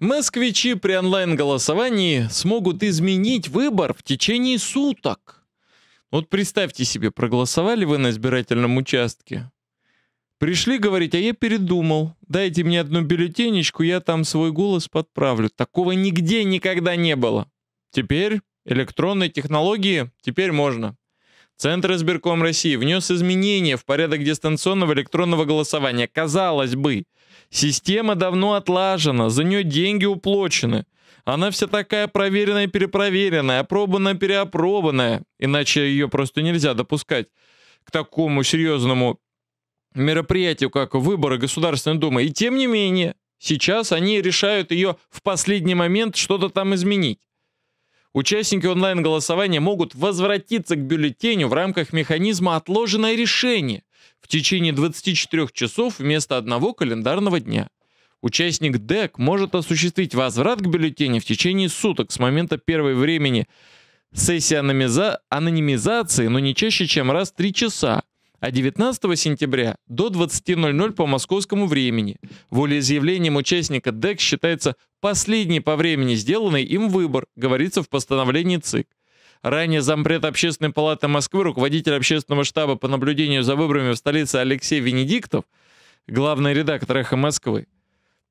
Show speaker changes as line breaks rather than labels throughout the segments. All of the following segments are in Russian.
Москвичи при онлайн-голосовании смогут изменить выбор в течение суток. Вот представьте себе, проголосовали вы на избирательном участке. Пришли говорить, а я передумал. Дайте мне одну бюллетенечку, я там свой голос подправлю. Такого нигде никогда не было. Теперь электронные технологии, теперь можно. Центр избирком России внес изменения в порядок дистанционного электронного голосования. Казалось бы, система давно отлажена, за нее деньги уплочены. Она вся такая проверенная, перепроверенная, опробованная, переопробанная. Иначе ее просто нельзя допускать к такому серьезному мероприятию, как выборы Государственной Думы. И тем не менее, сейчас они решают ее в последний момент что-то там изменить. Участники онлайн-голосования могут возвратиться к бюллетеню в рамках механизма «Отложенное решение» в течение 24 часов вместо одного календарного дня. Участник ДЭК может осуществить возврат к бюллетеню в течение суток с момента первой времени сессии анонимизации, но не чаще, чем раз в 3 часа, а 19 сентября до 20.00 по московскому времени. Волеизъявлением участника ДЭК считается последний по времени сделанный им выбор, говорится в постановлении ЦИК. Ранее зампред общественной палаты Москвы, руководитель общественного штаба по наблюдению за выборами в столице Алексей Венедиктов, главный редактор «Эхо Москвы»,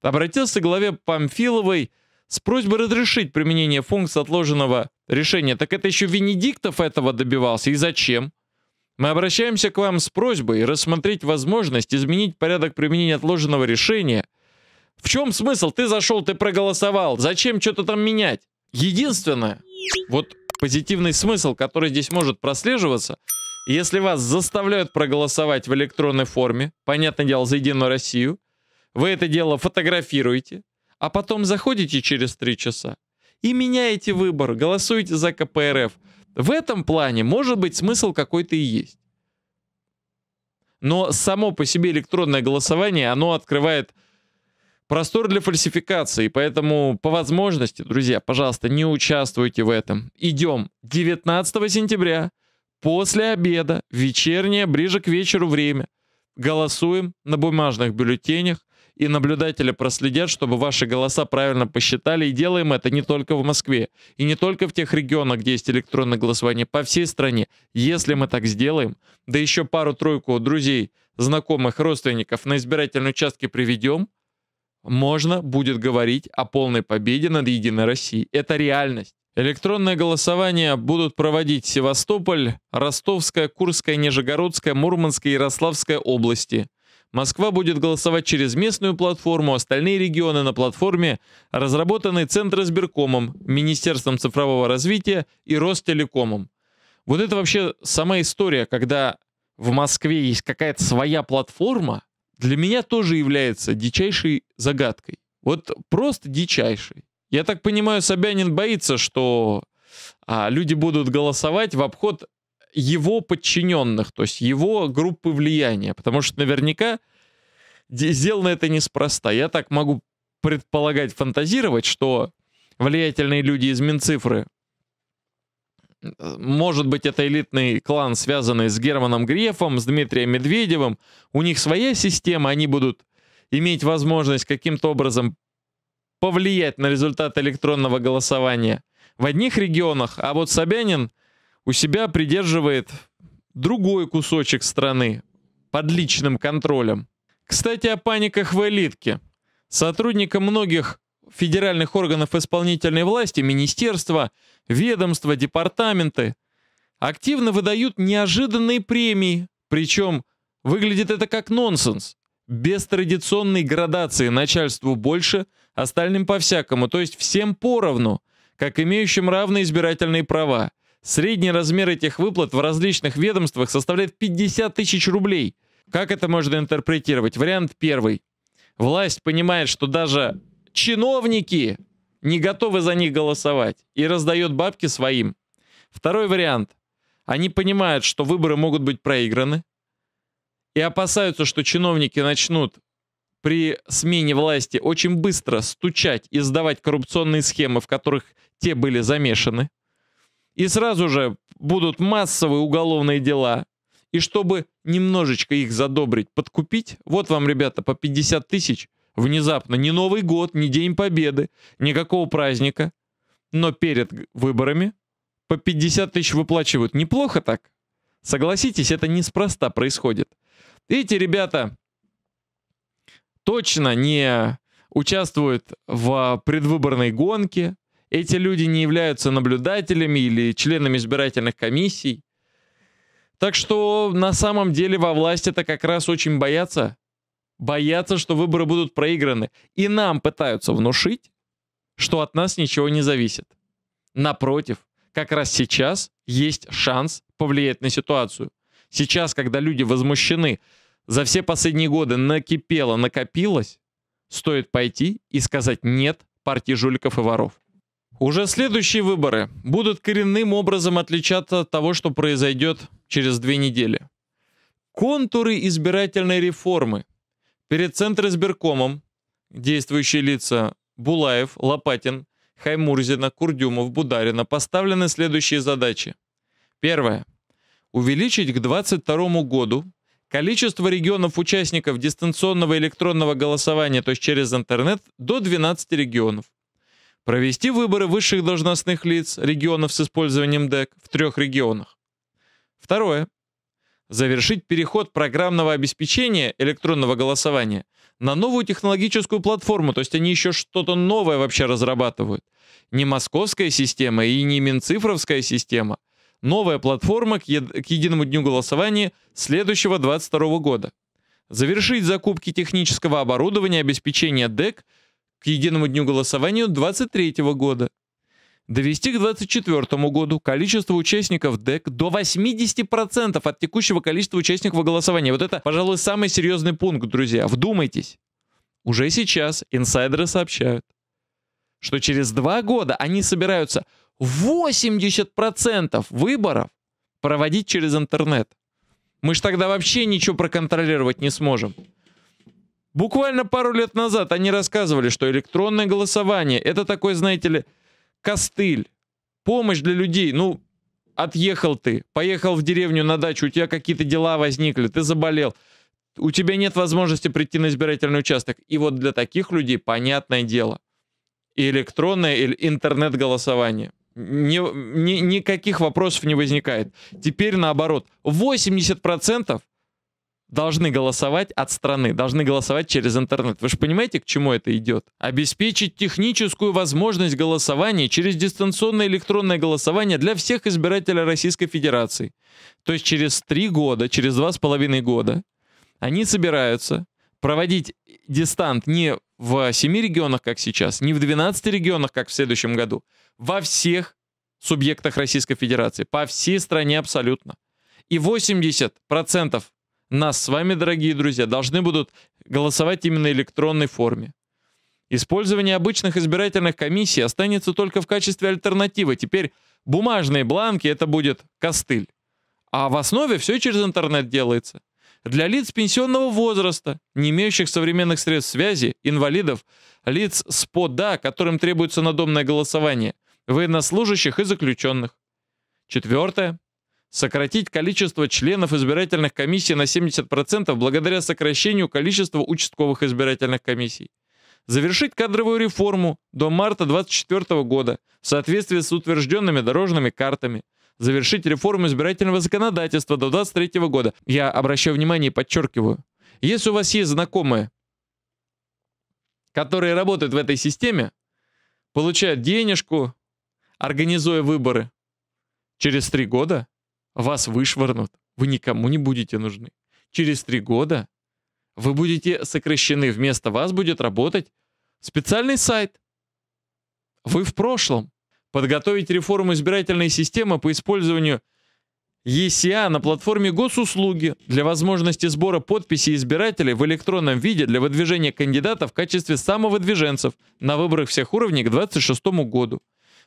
обратился к главе Памфиловой с просьбой разрешить применение функции отложенного решения. Так это еще Венедиктов этого добивался и зачем? Мы обращаемся к вам с просьбой рассмотреть возможность изменить порядок применения отложенного решения. В чем смысл? Ты зашел, ты проголосовал. Зачем что-то там менять? Единственное, вот позитивный смысл, который здесь может прослеживаться, если вас заставляют проголосовать в электронной форме, понятное дело, за Единую Россию, вы это дело фотографируете, а потом заходите через три часа и меняете выбор, голосуете за КПРФ – в этом плане, может быть, смысл какой-то и есть. Но само по себе электронное голосование, оно открывает простор для фальсификации, поэтому по возможности, друзья, пожалуйста, не участвуйте в этом. Идем 19 сентября, после обеда, вечернее, ближе к вечеру время. Голосуем на бумажных бюллетенях, и наблюдатели проследят, чтобы ваши голоса правильно посчитали, и делаем это не только в Москве, и не только в тех регионах, где есть электронное голосование, по всей стране. Если мы так сделаем, да еще пару-тройку друзей, знакомых, родственников на избирательные участки приведем, можно будет говорить о полной победе над Единой Россией. Это реальность. Электронное голосование будут проводить Севастополь, Ростовская, Курская, Нижегородская, Мурманская и Ярославская области – Москва будет голосовать через местную платформу, остальные регионы на платформе, разработанной Центр избиркомом, Министерством цифрового развития и Ростелекомом. Вот это вообще сама история, когда в Москве есть какая-то своя платформа, для меня тоже является дичайшей загадкой. Вот просто дичайшей. Я так понимаю, Собянин боится, что а, люди будут голосовать в обход его подчиненных, то есть его группы влияния, потому что наверняка сделано это неспроста. Я так могу предполагать, фантазировать, что влиятельные люди из Минцифры, может быть, это элитный клан, связанный с Германом Грефом, с Дмитрием Медведевым, у них своя система, они будут иметь возможность каким-то образом повлиять на результат электронного голосования в одних регионах, а вот Собянин — у себя придерживает другой кусочек страны под личным контролем. Кстати, о паниках в элитке. Сотрудникам многих федеральных органов исполнительной власти, министерства, ведомства, департаменты активно выдают неожиданные премии, причем выглядит это как нонсенс, без традиционной градации начальству больше, остальным по-всякому, то есть всем поровну, как имеющим равные избирательные права – Средний размер этих выплат в различных ведомствах составляет 50 тысяч рублей. Как это можно интерпретировать? Вариант первый. Власть понимает, что даже чиновники не готовы за них голосовать и раздает бабки своим. Второй вариант. Они понимают, что выборы могут быть проиграны и опасаются, что чиновники начнут при смене власти очень быстро стучать и сдавать коррупционные схемы, в которых те были замешаны и сразу же будут массовые уголовные дела. И чтобы немножечко их задобрить, подкупить, вот вам, ребята, по 50 тысяч, внезапно, не Новый год, не День Победы, никакого праздника, но перед выборами по 50 тысяч выплачивают. Неплохо так? Согласитесь, это неспроста происходит. Эти ребята точно не участвуют в предвыборной гонке, эти люди не являются наблюдателями или членами избирательных комиссий. Так что на самом деле во власти это как раз очень боятся. Боятся, что выборы будут проиграны. И нам пытаются внушить, что от нас ничего не зависит. Напротив, как раз сейчас есть шанс повлиять на ситуацию. Сейчас, когда люди возмущены, за все последние годы накипело, накопилось, стоит пойти и сказать «нет» партии жуликов и воров. Уже следующие выборы будут коренным образом отличаться от того, что произойдет через две недели. Контуры избирательной реформы. Перед Центризбиркомом действующие лица Булаев, Лопатин, Хаймурзина, Курдюмов, Бударина поставлены следующие задачи. Первое. Увеличить к 2022 году количество регионов-участников дистанционного электронного голосования, то есть через интернет, до 12 регионов провести выборы высших должностных лиц регионов с использованием ДЭК в трех регионах. Второе. Завершить переход программного обеспечения электронного голосования на новую технологическую платформу, то есть они еще что-то новое вообще разрабатывают. Не московская система и не Минцифровская система. Новая платформа к, к единому дню голосования следующего 22 года. Завершить закупки технического оборудования обеспечения ДЭК – к единому дню голосования 2023 года. Довести к 2024 году количество участников ДЭК до 80% от текущего количества участников голосования. Вот это, пожалуй, самый серьезный пункт, друзья. Вдумайтесь. Уже сейчас инсайдеры сообщают, что через два года они собираются 80% выборов проводить через интернет. Мы же тогда вообще ничего проконтролировать не сможем. Буквально пару лет назад они рассказывали, что электронное голосование это такой, знаете ли, костыль, помощь для людей. Ну, отъехал ты, поехал в деревню на дачу, у тебя какие-то дела возникли, ты заболел, у тебя нет возможности прийти на избирательный участок. И вот для таких людей понятное дело. электронное, или интернет-голосование. Ни, ни, никаких вопросов не возникает. Теперь наоборот. 80% процентов должны голосовать от страны, должны голосовать через интернет. Вы же понимаете, к чему это идет? Обеспечить техническую возможность голосования через дистанционное электронное голосование для всех избирателей Российской Федерации. То есть через три года, через два с половиной года они собираются проводить дистант не в семи регионах, как сейчас, не в 12 регионах, как в следующем году, во всех субъектах Российской Федерации, по всей стране абсолютно. И 80% нас с вами, дорогие друзья, должны будут голосовать именно электронной форме. Использование обычных избирательных комиссий останется только в качестве альтернативы. Теперь бумажные бланки это будет костыль. А в основе все через интернет делается. Для лиц пенсионного возраста, не имеющих современных средств связи, инвалидов, лиц с ПОДА, которым требуется надомное голосование, военнослужащих и заключенных. Четвертое сократить количество членов избирательных комиссий на 70% благодаря сокращению количества участковых избирательных комиссий, завершить кадровую реформу до марта 2024 года в соответствии с утвержденными дорожными картами, завершить реформу избирательного законодательства до 2023 года. Я обращаю внимание и подчеркиваю. Если у вас есть знакомые, которые работают в этой системе, получают денежку, организуя выборы, через три года – вас вышвырнут, вы никому не будете нужны. Через три года вы будете сокращены, вместо вас будет работать специальный сайт. Вы в прошлом. Подготовить реформу избирательной системы по использованию ЕСИА на платформе госуслуги для возможности сбора подписей избирателей в электронном виде для выдвижения кандидатов в качестве самовыдвиженцев на выборах всех уровней к 2026 году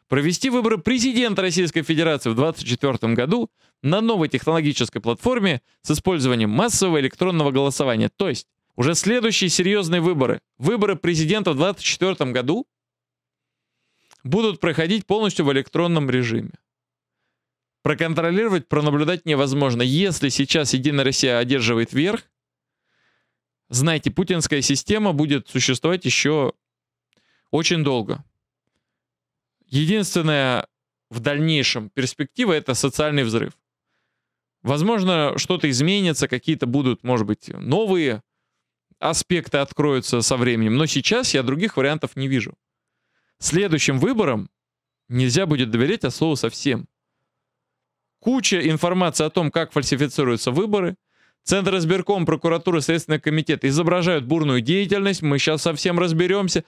провести выборы президента Российской Федерации в 2024 году на новой технологической платформе с использованием массового электронного голосования. То есть уже следующие серьезные выборы, выборы президента в 2024 году, будут проходить полностью в электронном режиме. Проконтролировать, пронаблюдать невозможно. Если сейчас Единая Россия одерживает верх, знайте, путинская система будет существовать еще очень долго. Единственная в дальнейшем перспектива — это социальный взрыв. Возможно, что-то изменится, какие-то будут, может быть, новые аспекты откроются со временем, но сейчас я других вариантов не вижу. Следующим выбором нельзя будет доверять от слова совсем. Куча информации о том, как фальсифицируются выборы. Центр избирком, прокуратура, Следственный комитет изображают бурную деятельность. Мы сейчас совсем разберемся.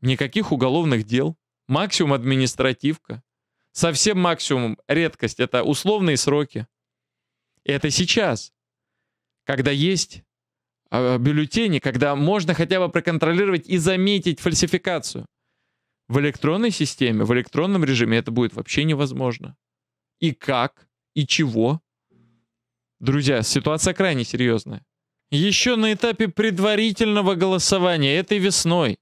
Никаких уголовных дел. Максимум административка. Совсем максимум редкость — это условные сроки. И это сейчас, когда есть а, бюллетени, когда можно хотя бы проконтролировать и заметить фальсификацию. В электронной системе, в электронном режиме это будет вообще невозможно. И как, и чего. Друзья, ситуация крайне серьезная. Еще на этапе предварительного голосования этой весной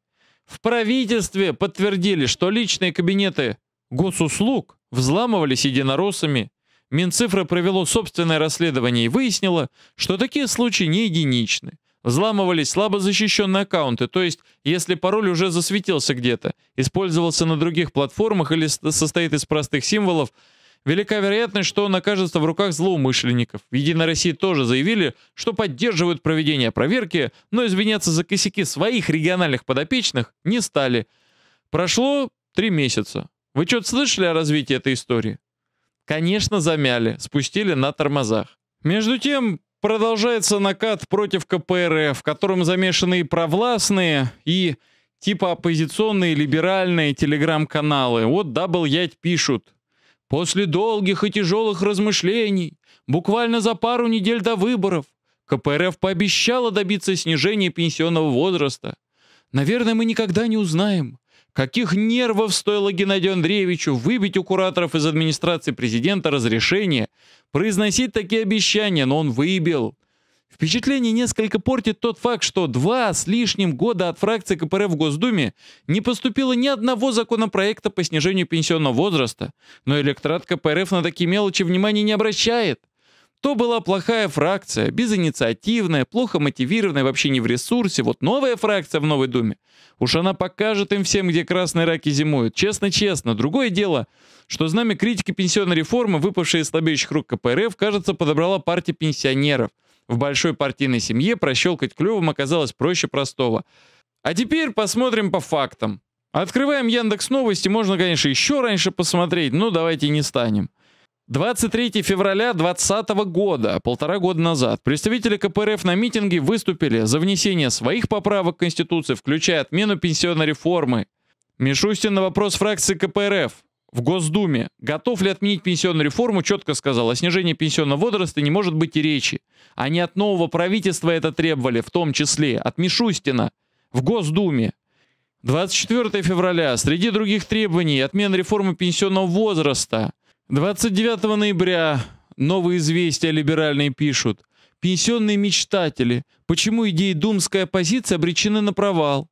в правительстве подтвердили, что личные кабинеты госуслуг взламывались единороссами. Минцифра провело собственное расследование и выяснило, что такие случаи не единичны. Взламывались слабо защищенные аккаунты, то есть, если пароль уже засветился где-то, использовался на других платформах или состоит из простых символов, Велика вероятность, что он окажется в руках злоумышленников. В Единой России тоже заявили, что поддерживают проведение проверки, но извиняться за косяки своих региональных подопечных не стали. Прошло три месяца. Вы что-то слышали о развитии этой истории? Конечно, замяли, спустили на тормозах. Между тем, продолжается накат против КПРФ, в котором замешаны и провластные, и типа оппозиционные либеральные телеграм-каналы. Вот double Ять пишут. После долгих и тяжелых размышлений, буквально за пару недель до выборов, КПРФ пообещала добиться снижения пенсионного возраста. Наверное, мы никогда не узнаем, каких нервов стоило Геннадию Андреевичу выбить у кураторов из администрации президента разрешение произносить такие обещания, но он выбил. Впечатление несколько портит тот факт, что два с лишним года от фракции КПРФ в Госдуме не поступило ни одного законопроекта по снижению пенсионного возраста, но электорат КПРФ на такие мелочи внимания не обращает. То была плохая фракция, безинициативная, плохо мотивированная, вообще не в ресурсе. Вот новая фракция в Новой Думе. Уж она покажет им всем, где красные раки зимуют. Честно-честно. Другое дело, что знамя критики пенсионной реформы, выпавшее из слабеющих рук КПРФ, кажется, подобрала партия пенсионеров – в большой партийной семье прощелкать клювом оказалось проще простого. А теперь посмотрим по фактам. Открываем Яндекс Новости, можно, конечно, еще раньше посмотреть, но давайте не станем. 23 февраля 2020 года, полтора года назад, представители КПРФ на митинге выступили за внесение своих поправок к Конституции, включая отмену пенсионной реформы. Мишустин на вопрос фракции КПРФ в Госдуме, готов ли отменить пенсионную реформу, четко сказал, о снижении пенсионного возраста не может быть и речи. Они от нового правительства это требовали, в том числе от Мишустина, в Госдуме. 24 февраля, среди других требований, отмена реформы пенсионного возраста. 29 ноября, новые известия либеральные пишут. Пенсионные мечтатели, почему идеи думской оппозиции обречены на провал?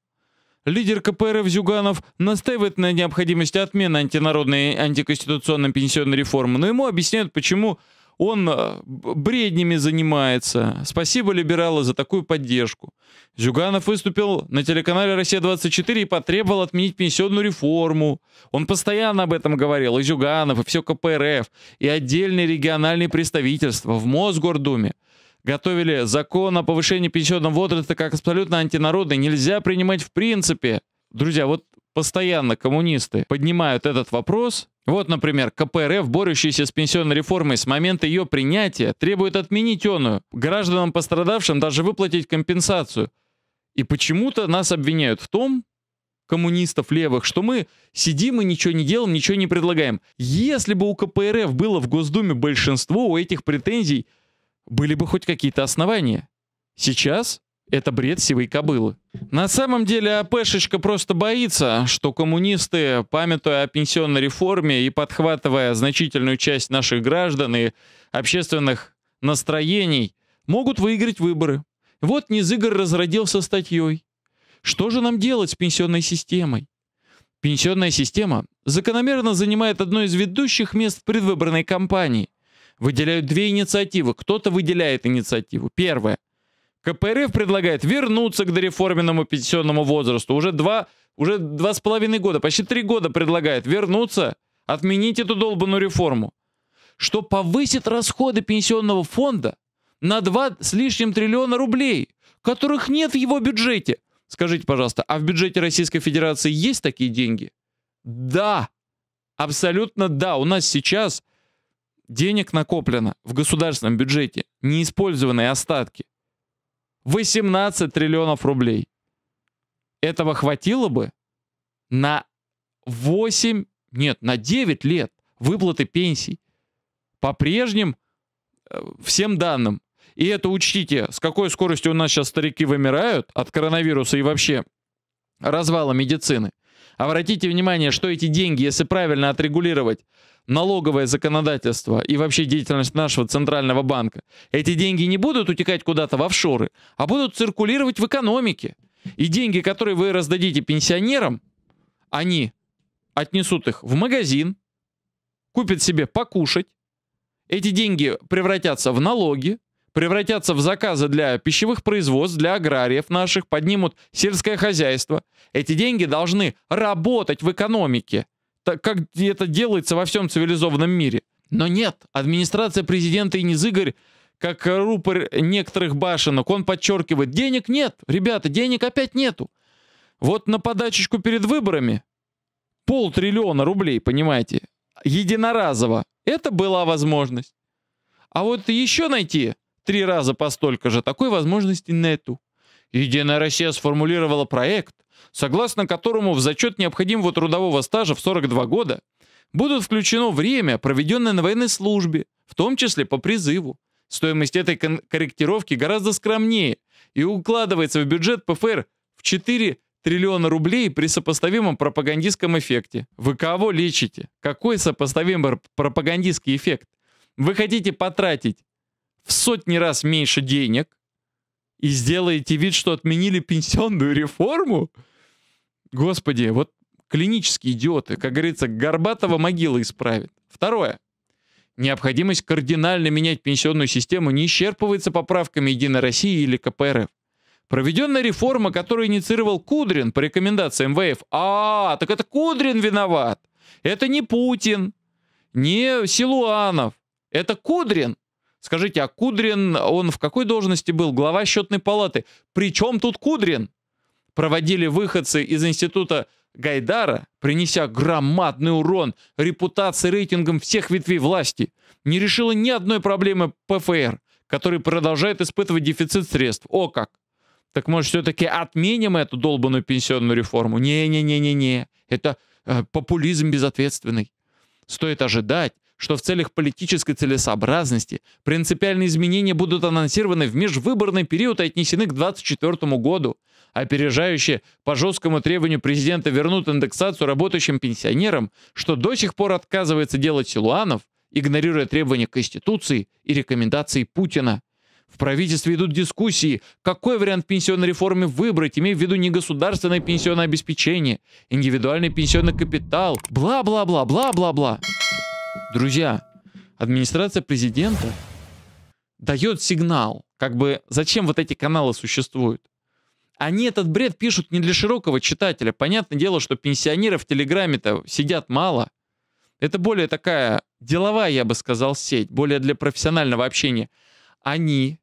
Лидер КПРФ Зюганов настаивает на необходимости отмены антинародной антиконституционной пенсионной реформы, но ему объясняют, почему он э, бреднями занимается. Спасибо либералы за такую поддержку. Зюганов выступил на телеканале «Россия-24» и потребовал отменить пенсионную реформу. Он постоянно об этом говорил, и Зюганов, и все КПРФ, и отдельные региональные представительства в Мосгордуме готовили закон о повышении пенсионного возраста как абсолютно антинародный. Нельзя принимать в принципе. Друзья, вот постоянно коммунисты поднимают этот вопрос. Вот, например, КПРФ, борющийся с пенсионной реформой с момента ее принятия, требует отменить оную, гражданам пострадавшим даже выплатить компенсацию. И почему-то нас обвиняют в том, коммунистов левых, что мы сидим и ничего не делаем, ничего не предлагаем. Если бы у КПРФ было в Госдуме большинство, у этих претензий – были бы хоть какие-то основания. Сейчас это бред сивой кобылы. На самом деле АПшечка просто боится, что коммунисты, памятуя о пенсионной реформе и подхватывая значительную часть наших граждан и общественных настроений, могут выиграть выборы. Вот Низыгор разродился статьей. Что же нам делать с пенсионной системой? Пенсионная система закономерно занимает одно из ведущих мест в предвыборной кампании выделяют две инициативы. Кто-то выделяет инициативу. Первое. КПРФ предлагает вернуться к дореформенному пенсионному возрасту. Уже два, уже два с половиной года, почти три года предлагает вернуться, отменить эту долбанную реформу. Что повысит расходы пенсионного фонда на два с лишним триллиона рублей, которых нет в его бюджете. Скажите, пожалуйста, а в бюджете Российской Федерации есть такие деньги? Да, абсолютно да. У нас сейчас Денег накоплено в государственном бюджете, неиспользованные остатки. 18 триллионов рублей. Этого хватило бы на 8, нет, на 9 лет выплаты пенсий. По прежним э, всем данным. И это учтите, с какой скоростью у нас сейчас старики вымирают от коронавируса и вообще развала медицины. Обратите внимание, что эти деньги, если правильно отрегулировать, налоговое законодательство и вообще деятельность нашего центрального банка, эти деньги не будут утекать куда-то в офшоры, а будут циркулировать в экономике. И деньги, которые вы раздадите пенсионерам, они отнесут их в магазин, купят себе покушать, эти деньги превратятся в налоги, превратятся в заказы для пищевых производств, для аграриев наших, поднимут сельское хозяйство. Эти деньги должны работать в экономике, так, как это делается во всем цивилизованном мире. Но нет, администрация президента Инис Игорь, как рупор некоторых башенок, он подчеркивает, денег нет, ребята, денег опять нету. Вот на подачечку перед выборами полтриллиона рублей, понимаете, единоразово, это была возможность. А вот еще найти три раза по столько же, такой возможности нету. Единая Россия сформулировала проект, согласно которому в зачет необходимого трудового стажа в 42 года будут включено время, проведенное на военной службе, в том числе по призыву. Стоимость этой корректировки гораздо скромнее и укладывается в бюджет ПФР в 4 триллиона рублей при сопоставимом пропагандистском эффекте. Вы кого лечите? Какой сопоставимый пропагандистский эффект? Вы хотите потратить в сотни раз меньше денег, и сделаете вид, что отменили пенсионную реформу? Господи, вот клинические идиоты, как говорится, Горбатого могила исправит. Второе. Необходимость кардинально менять пенсионную систему не исчерпывается поправками «Единой России» или КПРФ. Проведенная реформа, которую инициировал Кудрин по рекомендациям МВФ. А, так это Кудрин виноват. Это не Путин, не Силуанов. Это Кудрин. Скажите, а Кудрин, он в какой должности был? Глава счетной палаты. Причем тут Кудрин? Проводили выходцы из института Гайдара, принеся громадный урон репутации рейтингам всех ветвей власти, не решила ни одной проблемы ПФР, который продолжает испытывать дефицит средств. О как! Так может все-таки отменим эту долбанную пенсионную реформу? Не-не-не-не-не. Это э, популизм безответственный. Стоит ожидать, что в целях политической целесообразности принципиальные изменения будут анонсированы в межвыборный период и отнесены к 2024 году. Опережающие по жесткому требованию президента вернут индексацию работающим пенсионерам, что до сих пор отказывается делать Силуанов, игнорируя требования Конституции и рекомендации Путина. В правительстве идут дискуссии, какой вариант пенсионной реформы выбрать, имея в виду не государственное пенсионное обеспечение, индивидуальный пенсионный капитал, бла-бла-бла-бла-бла-бла. Друзья, администрация президента дает сигнал, как бы зачем вот эти каналы существуют. Они этот бред пишут не для широкого читателя. Понятное дело, что пенсионеров в Телеграме-то сидят мало. Это более такая деловая, я бы сказал, сеть, более для профессионального общения. Они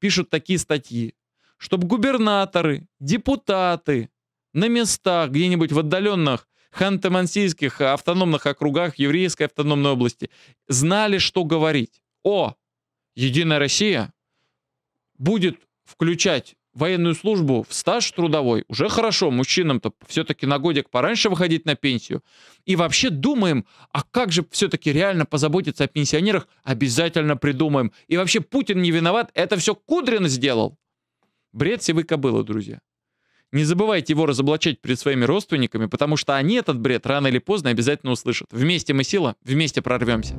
пишут такие статьи, чтобы губернаторы, депутаты на местах где-нибудь в отдаленных ханты-мансийских автономных округах Еврейской автономной области знали, что говорить. О, Единая Россия будет включать военную службу в стаж трудовой. Уже хорошо, мужчинам-то все-таки на годик пораньше выходить на пенсию. И вообще думаем, а как же все-таки реально позаботиться о пенсионерах, обязательно придумаем. И вообще Путин не виноват, это все Кудрин сделал. Бред сивы кобыла, друзья. Не забывайте его разоблачать перед своими родственниками, потому что они этот бред рано или поздно обязательно услышат. Вместе мы сила, вместе прорвемся.